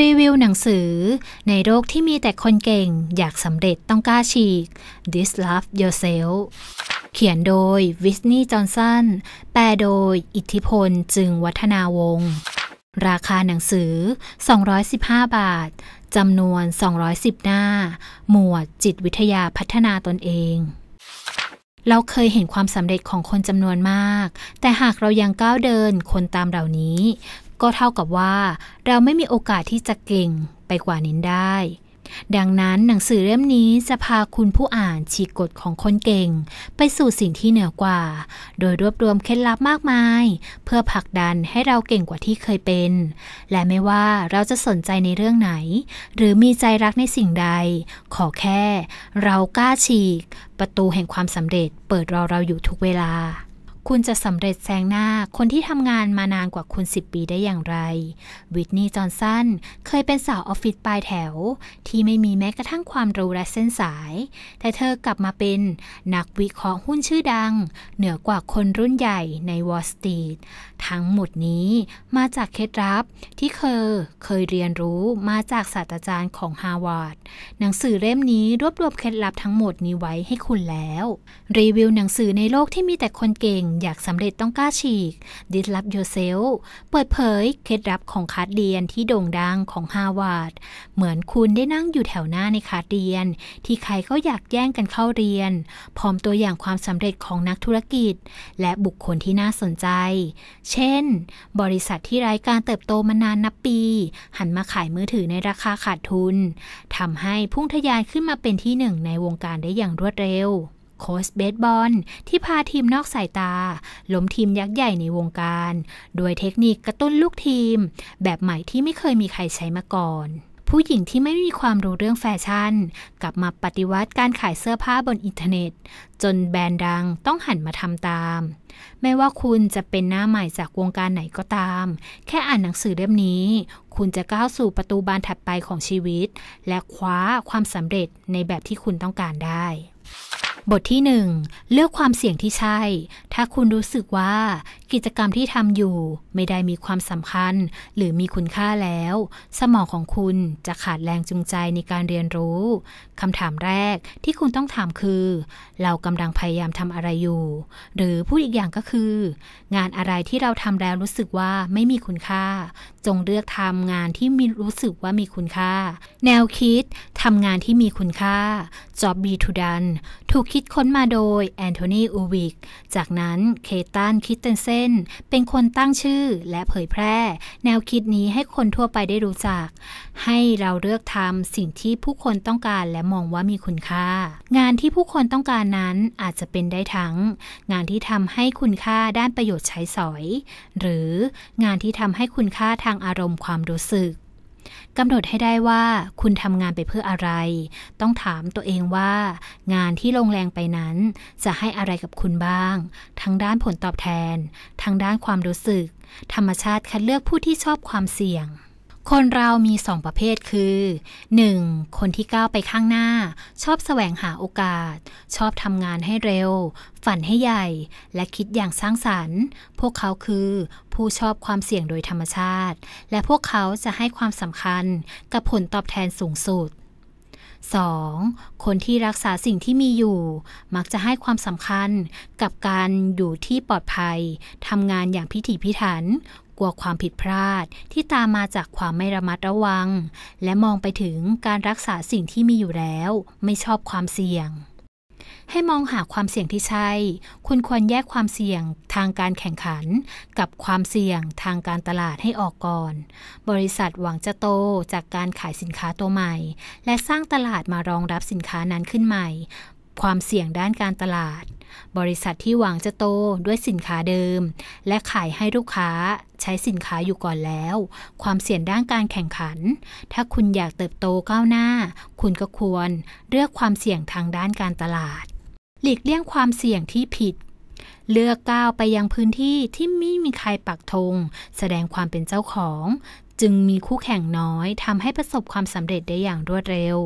รีวิวหนังสือ ในโลกที่มีแต่คนเก่งอยากสำเร็จต้องกล้าฉีก This Love Yourself เขียนโดยวิสนีย์จอห์นสันแปลโดยอิทธิพลจึงวัฒนาวงศ์ราคาหนังสือ 215 บาท จำนวน 210 หน้า หมวดจิตวิทยาพัฒนาตนเอง เราเคยเห็นความสำเร็จของคนจำนวนมาก แต่หากเรายังก้าวเดินคนตามเหล่านี้ก็เท่ากับว่าเราไม่มีโอกาสที่จะเก่งไปกว่านี้ได้ ดังนั้นหนังสือเล่มนี้จะพาคุณผู้อ่านฉีกกฎของคนเก่ง ไปสู่สิ่งที่เหนือกว่า โดยรวบรวมเคล็ดลับมากมาย เพื่อผลักดันให้เราเก่งกว่าที่เคยเป็น และไม่ว่าเราจะสนใจในเรื่องไหน หรือมีใจรักในสิ่งใด ขอแค่เรากล้าฉีก ประตูแห่งความสำเร็จเปิดรอเราอยู่ทุกเวลาคุณจะสำเร็จแซงหน้าคนที่ทำงานมานานกว่าคุณ 10 ปีได้อย่างไร วิทนีย์จอห์นสัน เคยเป็นสาวออฟฟิศปลายแถว ที่ไม่มีแม้กระทั่งความรู้และเส้นสาย แต่เธอกลับมาเป็นนักวิเคราะห์หุ้นชื่อดัง เหนือกว่าคนรุ่นใหญ่ในวอลสตรีททั้งหมดนี้มาจากเคล็ดลับที่เคยเคยเรียนรู้มาจากศาสตราจารย์ของฮาร์วาร์ด หนังสือเล่มนี้รวบรวมเคล็ดลับทั้งหมดนี้ไว้ให้คุณแล้ว รีวิวหนังสือในโลกที่มีแต่คนเก่งอยากสำเร็จต้องกล้าฉีกดิสล u p โยเซลเปิดเผยเคล็ดลับของคาร์ดเรียนที่โด่งดังของฮาวาด เหมือนคุณได้นั่งอยู่แถวหน้าในคาร์ดเรียน ที่ใครก็อยากแย่งกันเข้าเรียน พร้อมตัวอย่างความสำเร็จของนักธุรกิจ และบุคคลที่น่าสนใจ เช่น บริษัทที่ไร้การเติบโตมานานนับปี หันมาขายมือถือในราคาขาดทุนทำให้พุ่งทะยานขึ้นมาเป็นที่หนึ่งในวงการได้อย่างรวดเร็วโค้ชเบสบอลที่พาทีมนอกสายตาล้มทีมยักษ์ใหญ่ในวงการโดยเทคนิคกระตุ้นลูกทีม แบบใหม่ที่ไม่เคยมีใครใช้มาก่อน ผู้หญิงที่ไม่มีความรู้เรื่องแฟชั่น กลับมาปฏิวัติการขายเสื้อผ้าบนอินเทอร์เน็ต จนแบรนด์ดังต้องหันมาทำตาม ไม่ว่าคุณจะเป็นหน้าใหม่จากวงการไหนก็ตาม แค่อ่านหนังสือเล่มนี้ คุณจะก้าวสู่ประตูบานถัดไปของชีวิต และคว้าความสำเร็จในแบบที่คุณต้องการได้บทที่1เลือกความเสี่ยงที่ใช่ ถ้าคุณรู้สึกว่า กิจกรรมที่ทำอยู่ ไม่ได้มีความสำคัญ หรือมีคุณค่าแล้ว สมองของคุณจะขาดแรงจูงใจในการเรียนรู้ คำถามแรกที่คุณต้องถามคือ เรากำลังพยายามทำอะไรอยู่ หรือพูดอีกอย่างก็คือ งานอะไรที่เราทำแล้วรู้สึกว่าไม่มีคุณค่า จงเลือกทำงานที่มีรู้สึกว่ามีคุณค่า แนวคิดทำงานที่มีคุณค่า job be to done ถูกคิดค้นมาโดยแอนโทนี อูวิก จากนั้นเคตันคิตเตนเซนเป็นคนตั้งชื่อและเผยแพร่ แนวคิดนี้ให้คนทั่วไปได้รู้จัก ให้เราเลือกทำสิ่งที่ผู้คนต้องการและมองว่ามีคุณค่า งานที่ผู้คนต้องการนั้นอาจจะเป็นได้ทั้ง งานที่ทำให้คุณค่าด้านประโยชน์ใช้สอย หรืองานที่ทำให้คุณค่าทางอารมณ์ความรู้สึกกำหนดให้ได้ว่า คุณทำงานไปเพื่ออะไร ต้องถามตัวเองว่า งานที่ลงแรงไปนั้น จะให้อะไรกับคุณบ้าง ทั้งด้านผลตอบแทน ทั้งด้านความรู้สึก ธรรมชาติคัดเลือกผู้ที่ชอบความเสี่ยงคนเรามีสองประเภทคือ 1. คนที่ก้าวไปข้างหน้า ชอบแสวงหาโอกาส ชอบทำงานให้เร็ว ฝันให้ใหญ่และคิดอย่างสร้างสารรค์ พวกเขาคือผู้ชอบความเสี่ยงโดยธรรมชาติ และพวกเขาจะให้ความสำคัญกับผลตอบแทนสูงสุด 2. คนที่รักษาสิ่งที่มีอยู่ มักจะให้ความสำคัญกับการอยู่ที่ปลอดภัยทำงานอย่างพิถีพิถันกลัวความผิดพลาดที่ตามมาจากความไม่ระมัดระวัง และมองไปถึงการรักษาสิ่งที่มีอยู่แล้ว ไม่ชอบความเสี่ยง ให้มองหาความเสี่ยงที่ใช่คุณควรแยกความเสี่ยงทางการแข่งขัน กับความเสี่ยงทางการตลาดให้ออกก่อน บริษัทหวังจะโต จากการขายสินค้าตัวใหม่ และสร้างตลาดมารองรับสินค้านั้นขึ้นใหม่ความเสี่ยงด้านการตลาด บริษัทที่หวังจะโตด้วยสินค้าเดิม และขายให้ลูกค้าใช้สินค้าอยู่ก่อนแล้ว ความเสี่ยงด้านการแข่งขัน ถ้าคุณอยากเติบโตก้าวหน้า คุณก็ควรเลือกความเสี่ยงทางด้านการตลาด หลีกเลี่ยงความเสี่ยงที่ผิด เลือกก้าวไปยังพื้นที่ที่ไม่มีใครปักธงแสดงความเป็นเจ้าของ จึงมีคู่แข่งน้อยทำให้ประสบความสำเร็จได้อย่างรวดเร็ว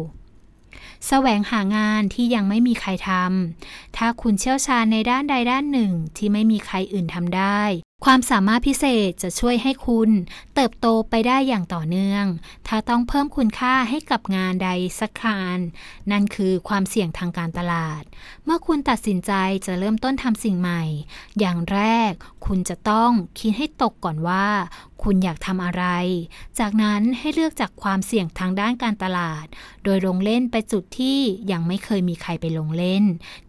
แสวงหางานที่ยังไม่มีใครทำถ้าคุณเชี่ยวชาญในด้านใดด้านหนึ่งที่ไม่มีใครอื่นทำได้ ความสามารถพิเศษจะช่วยให้คุณ เติบโตไปได้อย่างต่อเนื่อง ถ้าต้องเพิ่มคุณค่าให้กับงานใดสักงานนั่นคือความเสี่ยงทางการตลาด เมื่อคุณตัดสินใจจะเริ่มต้นทำสิ่งใหม่ อย่างแรกคุณจะต้องคิดให้ตกก่อนว่าคุณอยากทำอะไร จากนั้นให้เลือกจากความเสี่ยงทางด้านการตลาด โดยลงเล่นไปจุดที่ยังไม่เคยมีใครไปลงเล่น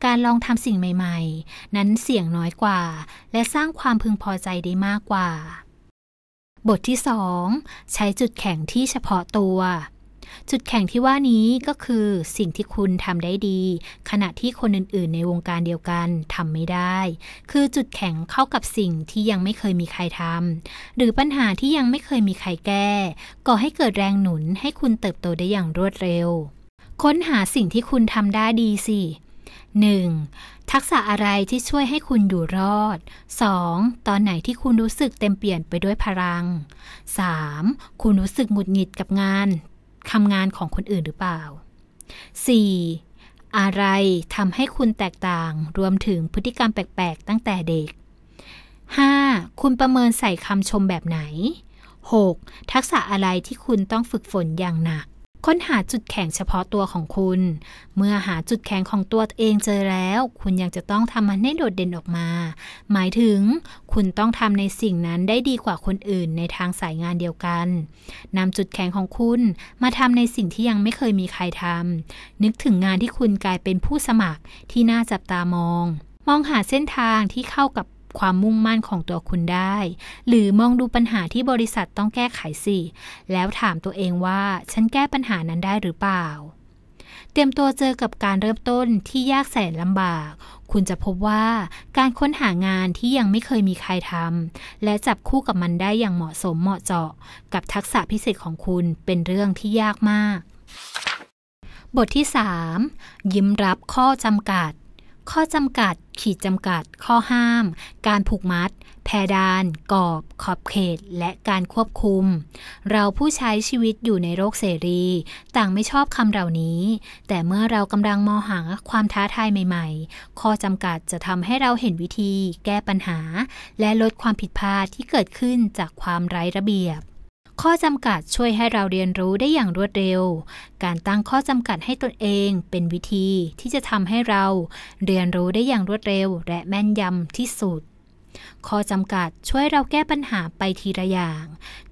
การลองทำสิ่งใหม่ๆ นั้นเสี่ยงน้อยกว่า และสร้างความพึงพอใจได้มากกว่า บทที่ 2 ใช้จุดแข็งที่เฉพาะตัวจุดแข่งที่ว่านี้ก็คือ สิ่งที่คุณทำได้ดี ขณะที่คนอื่นๆในวงการเดียวกันทำไม่ได้ คือจุดแข็งเข้ากับสิ่งที่ยังไม่เคยมีใครทำหรือปัญหาที่ยังไม่เคยมีใครแก้ ก่อให้เกิดแรงหนุนให้คุณเติบโตได้อย่างรวดเร็ว ค้นหาสิ่งที่คุณทำได้ดีสิ 1. ทักษะอะไรที่ช่วยให้คุณอยู่รอด 2. ตอนไหนที่คุณรู้สึกเต็มเปลี่ยนไปด้วยพลัง 3. คุณรู้สึกหงุดหงิดกับงานทำงานของคนอื่นหรือเปล่า 4. อะไรทำให้คุณแตกต่าง รวมถึงพฤติกรรมแปลก ๆ ตั้งแต่เด็ก 5. คุณประเมินใส่คำชมแบบไหน 6. ทักษะอะไรที่คุณต้องฝึกฝนอย่างหนักค้นหาจุดแข็งเฉพาะตัวของคุณ เมื่อหาจุดแข็งของตัวเองเจอแล้ว คุณยังจะต้องทำมันให้โดดเด่นออกมา หมายถึง คุณต้องทำในสิ่งนั้นได้ดีกว่าคนอื่นในทางสายงานเดียวกัน นำจุดแข็งของคุณมาทำในสิ่งที่ยังไม่เคยมีใครทำ นึกถึงงานที่คุณกลายเป็นผู้สมัครที่น่าจับตามอง มองหาเส้นทางที่เข้ากับความมุ่งมั่นของตัวคุณได้ หรือมองดูปัญหาที่บริษัทต้องแก้ไขสิ แล้วถามตัวเองว่า ฉันแก้ปัญหานั้นได้หรือเปล่า เตรียมตัวเจอกับการเริ่มต้นที่ยากแสนลำบาก คุณจะพบว่าการค้นหางานที่ยังไม่เคยมีใครทำ และจับคู่กับมันได้อย่างเหมาะสมเหมาะเจาะ กับทักษะพิเศษของคุณ เป็นเรื่องที่ยากมาก บทที่3ยิ้มรับข้อจำกัดข้อจำกัดขีดจำกัด ข้อห้าม การผูกมัด แพดานกรอบ ขอบเขตและการควบคุม เราผู้ใช้ชีวิตอยู่ในโลกเสรี ต่างไม่ชอบคำเหล่านี้ แต่เมื่อเรากำลังมองหาความท้าทายใหม่ๆ ข้อจำกัดจะทำให้เราเห็นวิธีแก้ปัญหา และลดความผิดพลาดที่เกิดขึ้นจากความไร้ระเบียบข้อจำกัดช่วยให้เราเรียนรู้ได้อย่างรวดเร็ว การตั้งข้อจำกัดให้ตนเองเป็นวิธีที่จะทำให้เรา เรียนรู้ได้อย่างรวดเร็วและแม่นยำที่สุดข้อจำกัดช่วยเราแก้ปัญหาไปทีละอย่าง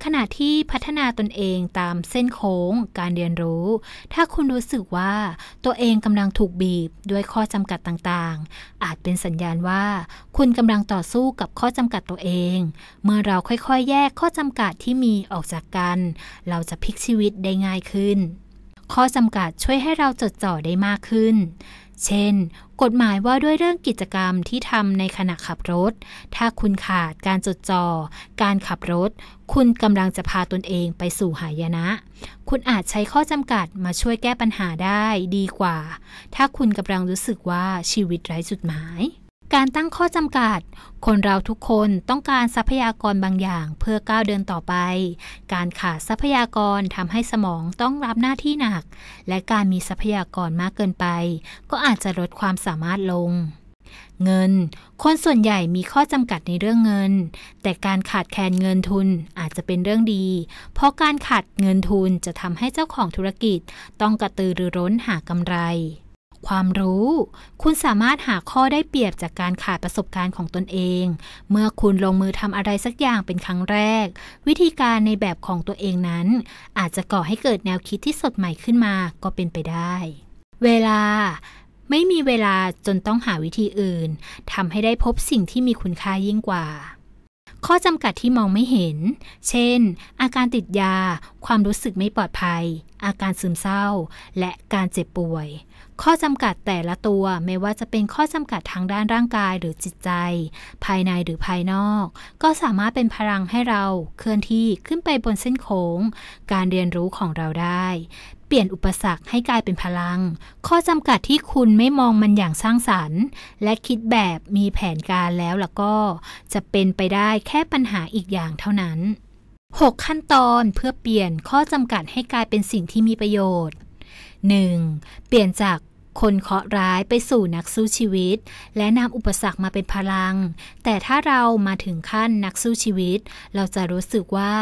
ขณะที่พัฒนาตนเองตามเส้นโค้ง การเรียนรู้ ถ้าคุณรู้สึกว่าตัวเองกำลังถูกบีบด้วยข้อจำกัดต่างๆ อาจเป็นสัญญาณว่า คุณกำลังต่อสู้กับข้อจำกัดตัวเอง เมื่อเราค่อยๆ แยกข้อจำกัดที่มีออกจากกัน เราจะพลิกชีวิตได้ง่ายขึ้น ข้อจำกัดช่วยให้เราจดจ่อได้มากขึ้นเช่น กฎหมายว่าด้วยเรื่องกิจกรรมที่ทำในขณะขับรถ ถ้าคุณขาดการจดจอ่อ การขับรถ คุณกำลังจะพาตนเองไปสู่หายนะ คุณอาจใช้ข้อจำกัดมาช่วยแก้ปัญหาได้ดีกว่า ถ้าคุณกำลังรู้สึกว่าชีวิตไร้จุดหมายการตั้งข้อจำกัด คนเราทุกคนต้องการทรัพยากรบางอย่างเพื่อก้าวเดินต่อไป การขาดทรัพยากรทำให้สมองต้องรับหน้าที่หนัก และการมีทรัพยากรมากเกินไป ก็อาจจะลดความสามารถลง เงิน คนส่วนใหญ่มีข้อจำกัดในเรื่องเงิน แต่การขาดแคลนเงินทุนอาจจะเป็นเรื่องดี เพราะการขาดเงินทุนจะทำให้เจ้าของธุรกิจ ต้องกระตือรือร้นหากำไรความรู้ คุณสามารถหาข้อได้เปรียบจากการขาดประสบการณ์ของตนเอง เมื่อคุณลงมือทำอะไรสักอย่างเป็นครั้งแรก วิธีการในแบบของตัวเองนั้น อาจจะก่อให้เกิดแนวคิดที่สดใหม่ขึ้นมาก็เป็นไปได้ เวลา ไม่มีเวลาจนต้องหาวิธีอื่น ทำให้ได้พบสิ่งที่มีคุณค่ายิ่งกว่าข้อจำกัดที่มองไม่เห็น เช่น อาการติดยา ความรู้สึกไม่ปลอดภัย อาการซึมเศร้า และการเจ็บป่วย ข้อจำกัดแต่ละตัว ไม่ว่าจะเป็นข้อจำกัดทางด้านร่างกายหรือจิตใจ ภายในหรือภายนอก ก็สามารถเป็นพลังให้เราเคลื่อนที่ขึ้นไปบนเส้นโค้ง การเรียนรู้ของเราได้เปลี่ยนอุปสรรคให้กลายเป็นพลัง ข้อจำกัดที่คุณไม่มองมันอย่างสร้างสารรค์ และคิดแบบมีแผนการแล้วล่ะก็ จะเป็นไปได้แค่ปัญหาอีกอย่างเท่านั้น 6 ขั้นตอนเพื่อเปลี่ยนข้อจำกัดให้กลายเป็นสิ่งที่มีประโยชน์ 1. เปลี่ยนจากคนเคาะร้ายไปสู่นักสู้ชีวิต และนำอุปสรรคมาเป็นพลัง แต่ถ้าเรามาถึงขั้นนักสู้ชีวิต เราจะรู้สึกว่า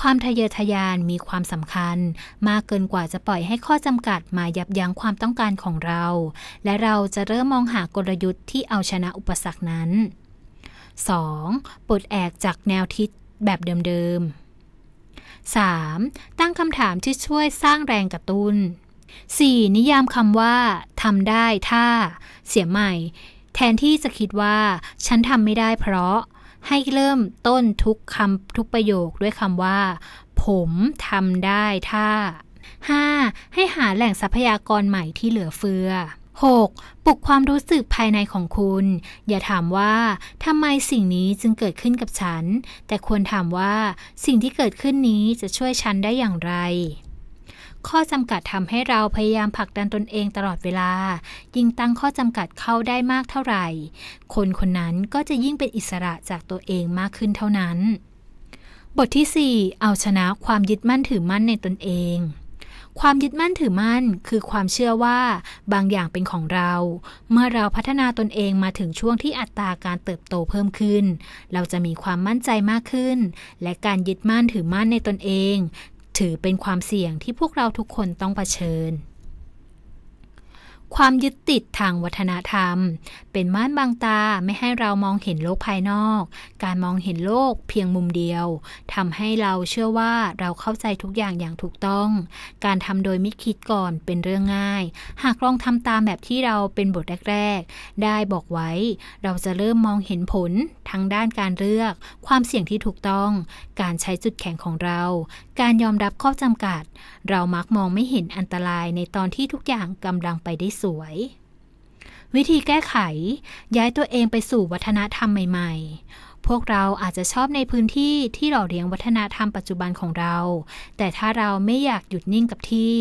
ความทะเยอทะยานมีความสำคัญ มากเกินกว่าจะปล่อยให้ข้อจำกัดมายับยั้งความต้องการของเรา และเราจะเริ่มมองหากลยุทธ์ที่เอาชนะอุปสรรคนั้น 2. ปลดแอกจากแนวทิศแบบเดิมๆ 3. ตั้งคำถามที่ช่วยสร้างแรงกระตุน้น 4. นิยามคำว่า ทำได้ถ้า เสียใหม่ แทนที่จะคิดว่า ฉันทำไม่ได้เพราะ ให้เริ่มต้นทุกคำ ทุกประโยคด้วยคำว่า ผมทำได้ถ้า 5. ให้หาแหล่งทรัพยากรใหม่ที่เหลือเฟือ 6. ปลุกความรู้สึกภายในของคุณ อย่าถามว่า ทำไมสิ่งนี้จึงเกิดขึ้นกับฉัน แต่ควรถามว่า สิ่งที่เกิดขึ้นนี้จะช่วยฉันได้อย่างไรข้อจำกัดทำให้เราพยายามผลักดันตนเองตลอดเวลา ยิ่งตั้งข้อจำกัดเข้าได้มากเท่าไหร่ คนคนนั้นก็จะยิ่งเป็นอิสระจากตัวเองมากขึ้นเท่านั้น บทที่4เอาชนะความยึดมั่นถือมั่นในตนเอง ความยึดมั่นถือมั่นคือความเชื่อว่า บางอย่างเป็นของเรา เมื่อเราพัฒนาตนเองมาถึงช่วงที่อัตราการเติบโตเพิ่มขึ้น เราจะมีความมั่นใจมากขึ้น และการยึดมั่นถือมั่นในตนเองถือเป็นความเสี่ยงที่พวกเราทุกคนต้องเผชิญความยึดติดทางวัฒนธรรมเป็นม่านบางตาไม่ให้เรามองเห็นโลกภายนอก การมองเห็นโลกเพียงมุมเดียวทำให้เราเชื่อว่าเราเข้าใจทุกอย่างอย่างถูกต้อง การทำโดยไม่คิดก่อนเป็นเรื่องง่าย หากลองทำตามแบบที่เราเป็นบทแรกๆได้บอกไว้เราจะเริ่มมองเห็นผลทั้งด้านการเลือก ความเสี่ยงที่ถูกต้อง การใช้จุดแข็งของเรา การยอมรับข้อจำกัด เรามักมองไม่เห็นอันตรายในตอนที่ทุกอย่างกำลังไปได้สวยวิธีแก้ไขย้ายตัวเองไปสู่วัฒนธรรมใหม่ๆ พวกเราอาจจะชอบในพื้นที่ ที่หล่อเลี้ยงวัฒนธรรมปัจจุบันของเรา แต่ถ้าเราไม่อยากหยุดนิ่งกับที่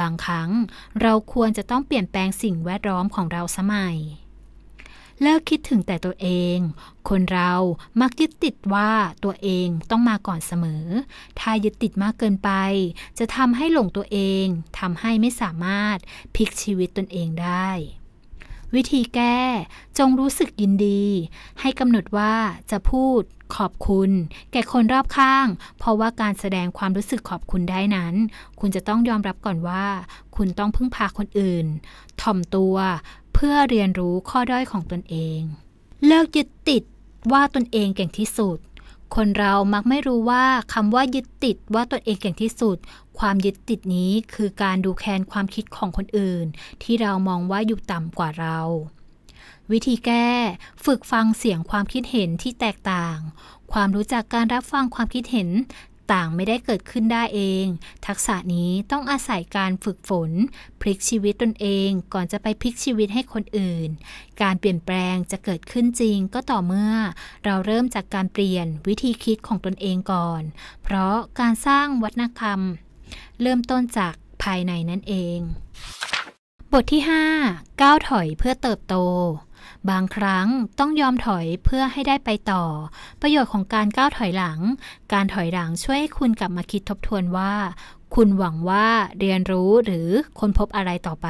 บางครั้งเราควรจะต้องเปลี่ยนแปลงสิ่งแวดล้อมของเราสมัยเลิกคิดถึงแต่ตัวเอง คนเรามักยึดติดว่าตัวเองต้องมาก่อนเสมอ ถ้ายึดติดมากเกินไป จะทำให้หลงตัวเอง ทำให้ไม่สามารถพลิกชีวิตตนเองได้ วิธีแก้ จงรู้สึกยินดี ให้กำหนดว่าจะพูด ขอบคุณ แก่คนรอบข้าง เพราะว่าการแสดงความรู้สึกขอบคุณได้นั้น คุณจะต้องยอมรับก่อนว่า คุณต้องพึ่งพาคนอื่นถ่อมตัวเพื่อเรียนรู้ข้อด้อยของตนเอง เลิกยึดติดว่าตนเองเก่งที่สุด คนเรามักไม่รู้ว่าคำว่ายึดติดว่าตนเองเก่งที่สุด ความยึดติดนี้คือการดูแคลนความคิดของคนอื่น ที่เรามองว่าอยู่ต่ำกว่าเรา วิธีแก้ ฝึกฟังเสียงความคิดเห็นที่แตกต่าง ความรู้จักการรับฟังความคิดเห็นต่างไม่ได้เกิดขึ้นได้เอง ทักษะนี้ต้องอาศัยการฝึกฝน พลิกชีวิตตนเองก่อนจะไปพลิกชีวิตให้คนอื่น การเปลี่ยนแปลงจะเกิดขึ้นจริง ก็ต่อเมื่อเราเริ่มจากการเปลี่ยนวิธีคิดของตนเองก่อน เพราะการสร้างวัฒนธรรม เริ่มต้นจากภายในนั่นเอง บทที่5ก้าวถอยเพื่อเติบโตบางครั้งต้องยอมถอยเพื่อให้ได้ไปต่อ ประโยชน์ของการก้าวถอยหลัง การถอยหลังช่วยให้คุณกลับมาคิดทบทวนว่า คุณหวังว่าเรียนรู้หรือค้นพบอะไรต่อไป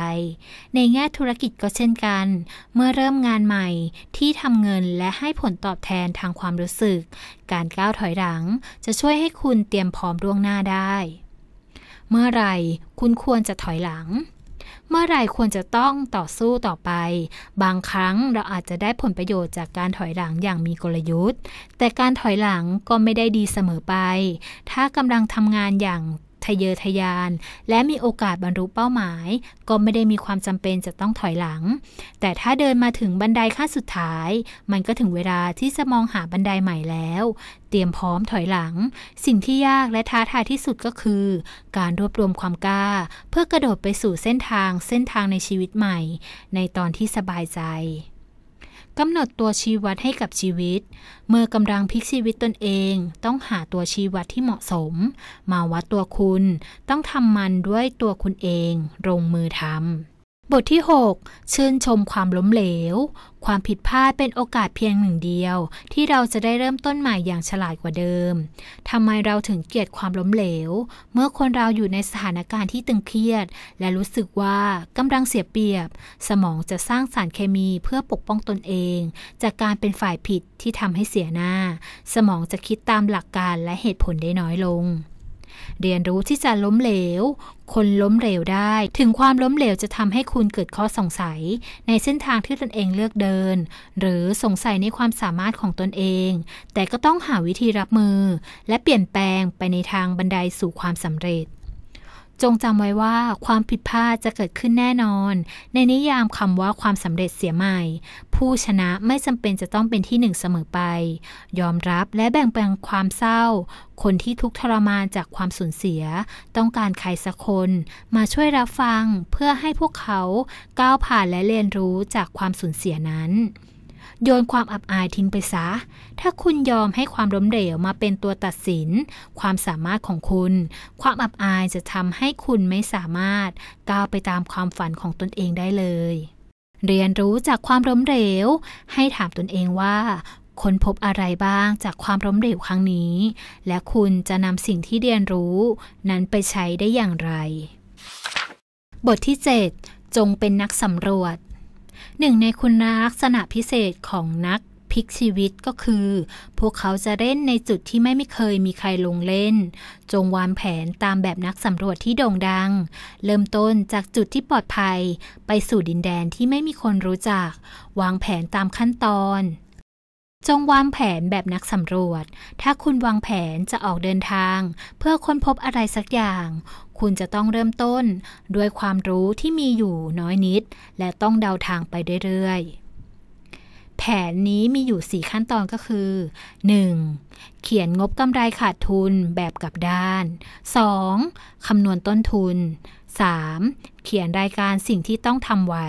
ในแง่ธุรกิจก็เช่นกัน เมื่อเริ่มงานใหม่ที่ทำเงินและให้ผลตอบแทนทางความรู้สึก การก้าวถอยหลังจะช่วยให้คุณเตรียมพร้อมล่วงหน้าได้ เมื่อไรคุณควรจะถอยหลังเมื่อไรควรจะต้องต่อสู้ต่อไป บางครั้งเราอาจจะได้ผลประโยชน์จากการถอยหลังอย่างมีกลยุทธ์ แต่การถอยหลังก็ไม่ได้ดีเสมอไป ถ้ากำลังทำงานอย่างทะเยอทะยาน และมีโอกาสบรรลุเป้าหมาย ก็ไม่ได้มีความจำเป็นจะต้องถอยหลัง แต่ถ้าเดินมาถึงบันไดขั้นสุดท้าย มันก็ถึงเวลาที่จะมองหาบันไดใหม่แล้ว เตรียมพร้อมถอยหลัง สิ่งที่ยากและท้าทายที่สุดก็คือ การรวบรวมความกล้า เพื่อกระโดดไปสู่เส้นทางเส้นทางในชีวิตใหม่ ในตอนที่สบายใจกำหนดตัวชีวัดให้กับชีวิต เมื่อกำลังพลิกชีวิตตนเอง ต้องหาตัวชีวัดที่เหมาะสม มาวัดตัวคุณต้องทำมันด้วยตัวคุณเองลงมือทำบทที่ 6 ชื่นชมความล้มเหลว ความผิดพลาดเป็นโอกาสเพียงหนึ่งเดียว ที่เราจะได้เริ่มต้นใหม่อย่างฉลาดกว่าเดิม ทำไมเราถึงเกลียดความล้มเหลว เมื่อคนเราอยู่ในสถานการณ์ที่ตึงเครียด และรู้สึกว่ากำลังเสียเปรียบ สมองจะสร้างสารเคมีเพื่อปกป้องตนเอง จากการเป็นฝ่ายผิดที่ทำให้เสียหน้า สมองจะคิดตามหลักการและเหตุผลได้น้อยลงเรียนรู้ที่จะล้มเหลว คนล้มเหลวได้ ถึงความล้มเหลวจะทำให้คุณเกิดข้อสงสัย ในเส้นทางที่ตนเองเลือกเดิน หรือสงสัยในความสามารถของตนเอง แต่ก็ต้องหาวิธีรับมือ และเปลี่ยนแปลงไปในทางบันไดสู่ความสำเร็จจงจำไว้ว่าความผิดพลาดจะเกิดขึ้นแน่นอน ในนิยามคำว่าความสำเร็จเสียใหม่ ผู้ชนะไม่จำเป็นจะต้องเป็นที่หนึ่งเสมอไป ยอมรับและแบ่งปันความเศร้า คนที่ทุกข์ทรมานจากความสูญเสีย ต้องการใครสักคน มาช่วยรับฟังเพื่อให้พวกเขาก้าวผ่านและเรียนรู้จากความสูญเสียนั้นโยนความอับอายทิ้งไปซะ ถ้าคุณยอมให้ความล้มเหลวมาเป็นตัวตัดสิน ความสามารถของคุณ ความอับอายจะทำให้คุณไม่สามารถก้าวไปตามความฝันของตนเองได้เลย เรียนรู้จากความล้มเหลว ให้ถามตนเองว่าค้นพบอะไรบ้างจากความล้มเหลวครั้งนี้ และคุณจะนำสิ่งที่เรียนรู้นั้นไปใช้ได้อย่างไร บทที่ 7 จงเป็นนักสำรวจหนึ่งในคุณลักษณะพิเศษของนักพลิกชีวิตก็คือ พวกเขาจะเล่นในจุดที่ไม่มเคยมีใครลงเล่น จงวางแผนตามแบบนักสำรวจที่โด่งดัง เริ่มต้นจากจุดที่ปลอดภัย ไปสู่ดินแดนที่ไม่มีคนรู้จัก วางแผนตามขั้นตอนจงวางแผนแบบนักสำรวจ ถ้าคุณวางแผนจะออกเดินทาง เพื่อค้นพบอะไรสักอย่าง คุณจะต้องเริ่มต้นด้วยความรู้ที่มีอยู่น้อยนิด และต้องเดาทางไปเรื่อยๆแผนนี้มีอยู่ 4 ขั้นตอนก็คือ 1. เขียนงบกำไรขาดทุนแบบกับด้าน 2. คำนวณต้นทุน 3. เขียนรายการสิ่งที่ต้องทำไว้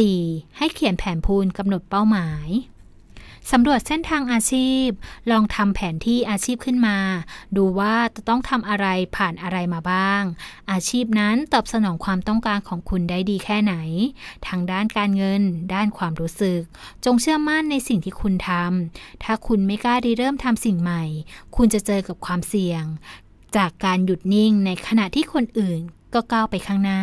4. ให้เขียนแผนพูนกำหนดเป้าหมายสำรวจเส้นทางอาชีพ ลองทำแผนที่อาชีพขึ้นมา ดูว่าจะต้องทำอะไรผ่านอะไรมาบ้าง อาชีพนั้นตอบสนองความต้องการของคุณได้ดีแค่ไหนทางด้านการเงิน ด้านความรู้สึก จงเชื่อมั่นในสิ่งที่คุณทำ ถ้าคุณไม่กล้าเริ่มทำสิ่งใหม่ คุณจะเจอกับความเสี่ยง จากการหยุดนิ่งในขณะที่คนอื่นก็ก้าวไปข้างหน้า